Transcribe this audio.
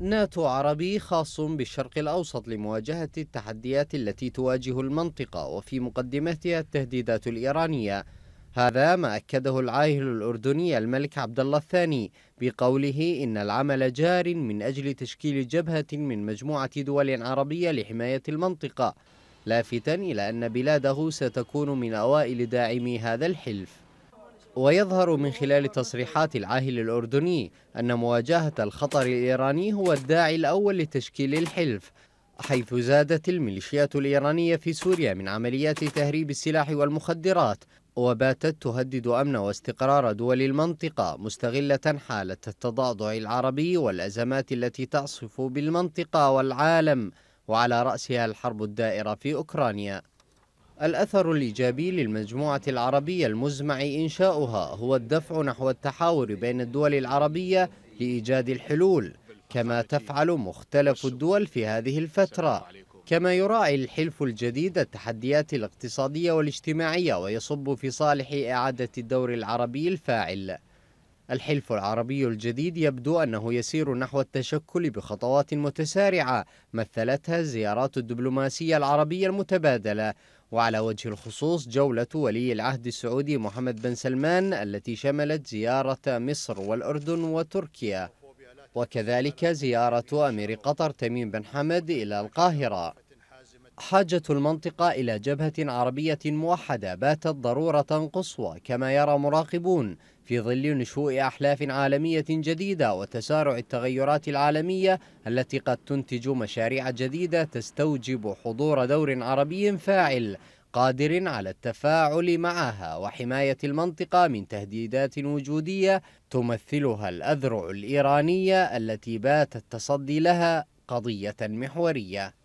ناتو عربي خاص بالشرق الأوسط لمواجهة التحديات التي تواجه المنطقة وفي مقدمتها التهديدات الإيرانية هذا ما أكده العاهل الأردني الملك عبد الله الثاني بقوله إن العمل جار من أجل تشكيل جبهة من مجموعة دول عربية لحماية المنطقة لافتا إلى أن بلاده ستكون من أوائل داعمي هذا الحلف ويظهر من خلال تصريحات العاهل الأردني أن مواجهة الخطر الإيراني هو الداعي الأول لتشكيل الحلف حيث زادت الميليشيات الإيرانية في سوريا من عمليات تهريب السلاح والمخدرات وباتت تهدد أمن واستقرار دول المنطقة مستغلة حالة التضعضع العربي والأزمات التي تعصف بالمنطقة والعالم وعلى رأسها الحرب الدائرة في أوكرانيا الأثر الإيجابي للمجموعة العربية المزمع إنشاؤها هو الدفع نحو التحاور بين الدول العربية لإيجاد الحلول كما تفعل مختلف الدول في هذه الفترة كما يراعي الحلف الجديد التحديات الاقتصادية والاجتماعية ويصب في صالح إعادة الدور العربي الفاعل الحلف العربي الجديد يبدو أنه يسير نحو التشكل بخطوات متسارعة مثلتها الزيارات الدبلوماسية العربية المتبادلة وعلى وجه الخصوص جولة ولي العهد السعودي محمد بن سلمان التي شملت زيارة مصر والأردن وتركيا وكذلك زيارة أمير قطر تميم بن حمد إلى القاهرة حاجة المنطقة إلى جبهة عربية موحدة باتت ضرورة قصوى كما يرى مراقبون في ظل نشوء أحلاف عالمية جديدة وتسارع التغيرات العالمية التي قد تنتج مشاريع جديدة تستوجب حضور دور عربي فاعل قادر على التفاعل معها وحماية المنطقة من تهديدات وجودية تمثلها الأذرع الإيرانية التي بات التصدي لها قضية محورية